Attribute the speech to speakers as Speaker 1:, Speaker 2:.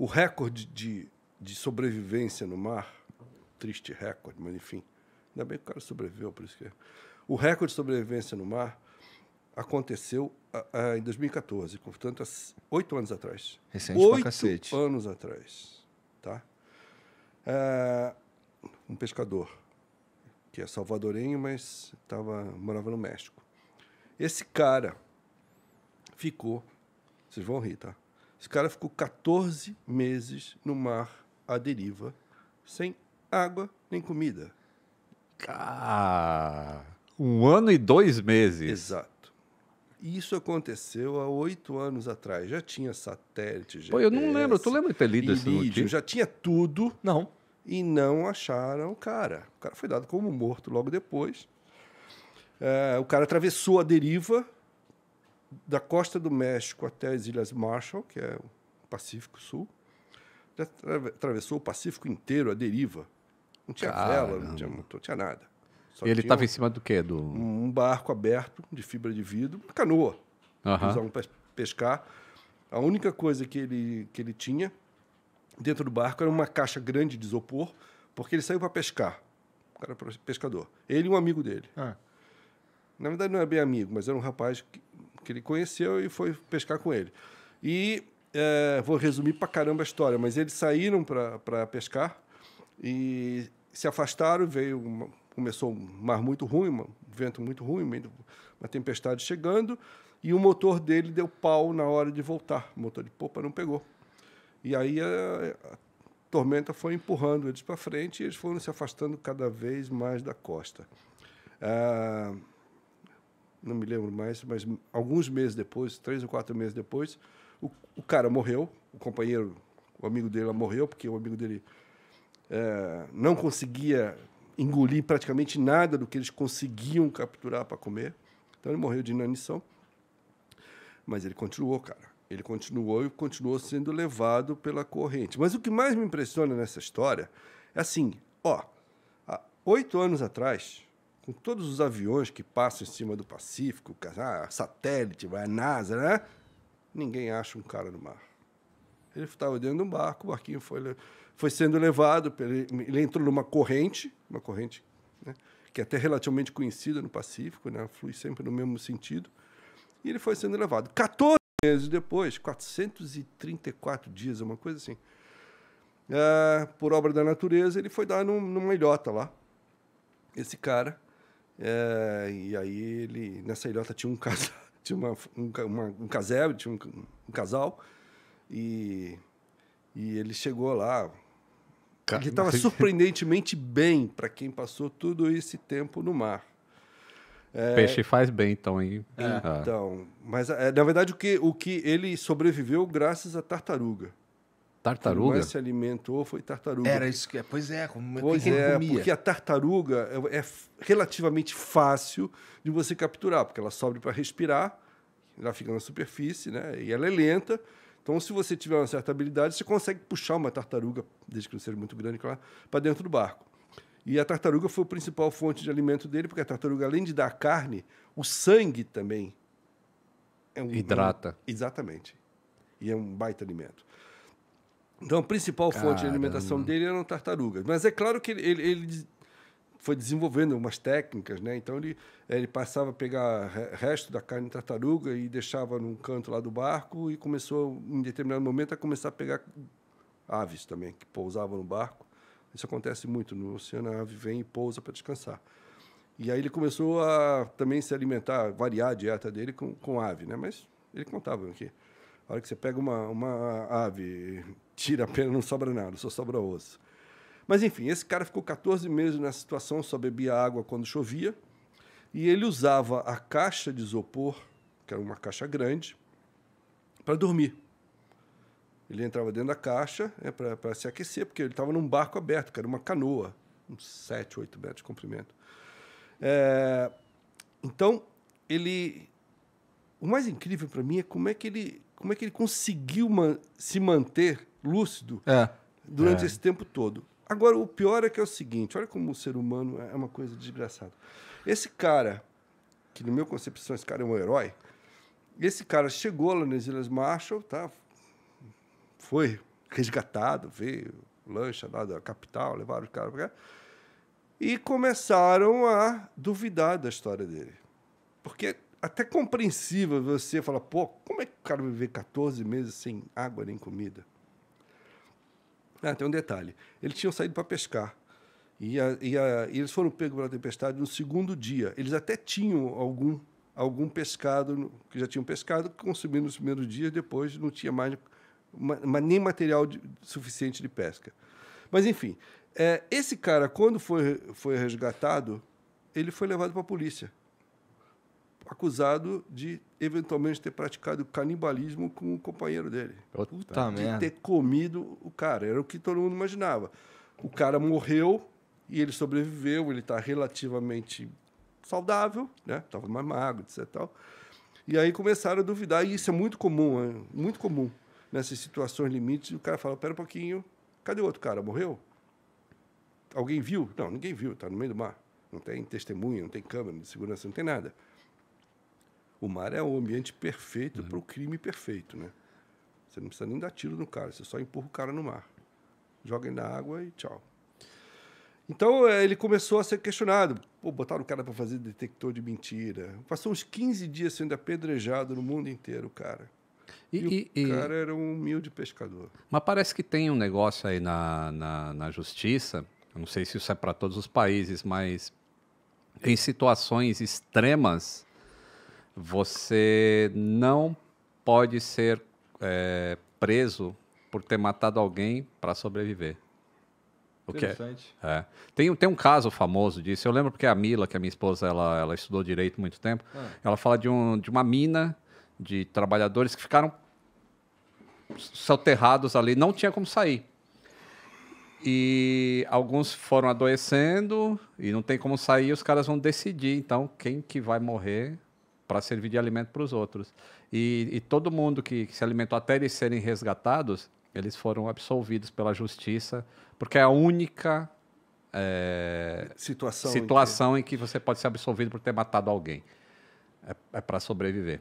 Speaker 1: O recorde de, de sobrevivência no mar, triste recorde, mas enfim, ainda bem que o cara sobreviveu, por isso que é. O recorde de sobrevivência no mar aconteceu ah, ah, em 2014, portanto, oito anos atrás. Recente oito pra cacete. anos atrás, tá? É, um pescador que é salvadorenho, mas tava, morava no México. Esse cara ficou, vocês vão rir, tá? Esse cara ficou 14 meses no mar à deriva, sem água nem comida. Ah, um ano e dois meses. Exato. Isso aconteceu há oito anos atrás. Já tinha satélite, GPS, Pô, eu não lembro. Tu lembra de ter lido esse Já tinha tudo. Não. E não acharam o cara. O cara foi dado como morto logo depois. É, o cara atravessou a deriva da costa do México até as Ilhas Marshall, que é o Pacífico Sul. Atravessou o Pacífico inteiro a deriva. Não tinha Caramba. vela, não tinha, não tinha nada. Só ele estava um, em cima do quê? Do... Um barco aberto de fibra de vidro, uma canoa. Uhum. para pescar. A única coisa que ele, que ele tinha dentro do barco era uma caixa grande de isopor, porque ele saiu para pescar. O cara era é pescador. Ele e um amigo dele. Ah. Na verdade, não era é bem amigo, mas era um rapaz que que ele conheceu e foi pescar com ele. E é, vou resumir para caramba a história, mas eles saíram para pescar e se afastaram, veio uma, começou um mar muito ruim, um vento muito ruim, uma tempestade chegando, e o motor dele deu pau na hora de voltar, o motor de popa não pegou. E aí a, é, a tormenta foi empurrando eles para frente e eles foram se afastando cada vez mais da costa. Ah, não me lembro mais, mas alguns meses depois, três ou quatro meses depois, o, o cara morreu, o companheiro, o amigo dele morreu, porque o amigo dele é, não conseguia engolir praticamente nada do que eles conseguiam capturar para comer. Então ele morreu de inanição. Mas ele continuou, cara. Ele continuou e continuou sendo levado pela corrente. Mas o que mais me impressiona nessa história é assim, ó, há oito anos atrás, com todos os aviões que passam em cima do Pacífico, é, ah, satélite, vai a NASA, né? Ninguém acha um cara no mar. Ele estava dentro de um barco, o barquinho foi, foi sendo levado, ele, ele entrou numa corrente, uma corrente né? que é até relativamente conhecida no Pacífico, né? flui sempre no mesmo sentido, e ele foi sendo levado. 14 meses depois, 434 dias, uma coisa assim, é, por obra da natureza, ele foi dar num, numa ilhota lá, esse cara, é, e aí ele nessa ilhota tinha um casal, tinha uma, um, uma, um casebre, tinha um, um, casal e e ele chegou lá. Caramba. Ele estava surpreendentemente bem para quem passou todo esse tempo no mar. É, Peixe faz bem, então, hein? É, ah. Então, mas é, na verdade o que, o que ele sobreviveu graças à tartaruga. Tartaruga? Quem mais se alimentou foi tartaruga. Era isso que é. Pois é, como é pois é, comia? porque a tartaruga é, é relativamente fácil de você capturar, porque ela sobe para respirar, ela fica na superfície, né? E ela é lenta. Então, se você tiver uma certa habilidade, você consegue puxar uma tartaruga, desde que não seja muito grande, claro, para dentro do barco. E a tartaruga foi a principal fonte de alimento dele, porque a tartaruga, além de dar carne, o sangue também é um, Hidrata. Um, exatamente. E é um baita alimento. Então, a principal Caramba. fonte de alimentação dele eram tartarugas. Mas é claro que ele, ele, foi desenvolvendo algumas técnicas, né? Então, ele, ele passava a pegar resto da carne de tartaruga e deixava num canto lá do barco e começou, em determinado momento, a começar a pegar aves também, que pousavam no barco. Isso acontece muito. No oceano, a ave vem e pousa para descansar. E aí ele começou a também se alimentar, variar a dieta dele com, com ave, né? Mas ele contava aqui. A hora que você pega uma, uma ave, tira a pena, não sobra nada, só sobra osso. Mas enfim, esse cara ficou 14 meses nessa situação, só bebia água quando chovia. E ele usava a caixa de isopor, que era uma caixa grande, para dormir. Ele entrava dentro da caixa né, para se aquecer, porque ele estava num barco aberto, que era uma canoa, uns 7, 8 metros de comprimento. É, então, ele. O mais incrível para mim é como é que ele como é que ele conseguiu man se manter lúcido é. durante é. esse tempo todo. Agora, o pior é que é o seguinte: olha como o ser humano é uma coisa desgraçada. Esse cara, que no meu concepção esse cara é um herói, esse cara chegou lá nas Ilhas Marshall, tá? foi resgatado, veio lancha lá da capital, levaram o cara para cá, e começaram a duvidar da história dele. Porque até compreensível você falar, pô, como é que o cara viver 14 meses sem água nem comida? Ah, tem um detalhe. Eles tinham saído para pescar. E, a, e, a, e, eles foram pegos pela tempestade no segundo dia. Eles até tinham algum, algum pescado, que já tinham pescado, consumindo nos primeiros dias, depois não tinha mais nem material de, suficiente de pesca. Mas, enfim, é, esse cara, quando foi, foi resgatado, ele foi levado para a polícia acusado de eventualmente ter praticado canibalismo com o companheiro dele. Puta de merda. ter comido o cara. Era o que todo mundo imaginava. O cara morreu e ele sobreviveu, ele está relativamente saudável, né? Tava mais magro, etc. Tal. E aí começaram a duvidar, e isso é muito comum, é muito comum nessas situações limites. o cara fala: pera um pouquinho, cadê o outro cara? Morreu? Alguém viu? Não, ninguém viu, está no meio do mar. Não tem testemunha, não tem câmera de segurança, não tem nada. O mar é o ambiente perfeito uhum. para o crime perfeito, né? Você não precisa nem dar tiro no cara, você só empurra o cara no mar. Joga ele na água e tchau. Então é, ele começou a ser questionado. Pô, botaram o cara para fazer detector de mentira. Passou uns 15 dias sendo apedrejado no mundo inteiro, cara. E, e, e o e... cara era um humilde pescador. Mas parece que tem um negócio aí na, na, na justiça. Eu não sei se isso é para todos os países, mas em situações extremas você não pode ser é, preso por ter matado alguém para sobreviver. O que é. é. Tem, tem um caso famoso disso. Eu lembro porque é a Mila, que é minha esposa, ela, ela estudou direito muito tempo. Ah. Ela fala de, um, de uma mina de trabalhadores que ficaram soterrados ali, não tinha como sair. E alguns foram adoecendo e não tem como sair, os caras vão decidir, então, quem que vai morrer para servir de alimento para os outros. E, e, todo mundo que, que se alimentou até eles serem resgatados, eles foram absolvidos pela justiça, porque é a única é, eh, situação, situação em que... em, que... você pode ser absolvido por ter matado alguém. É, é para sobreviver.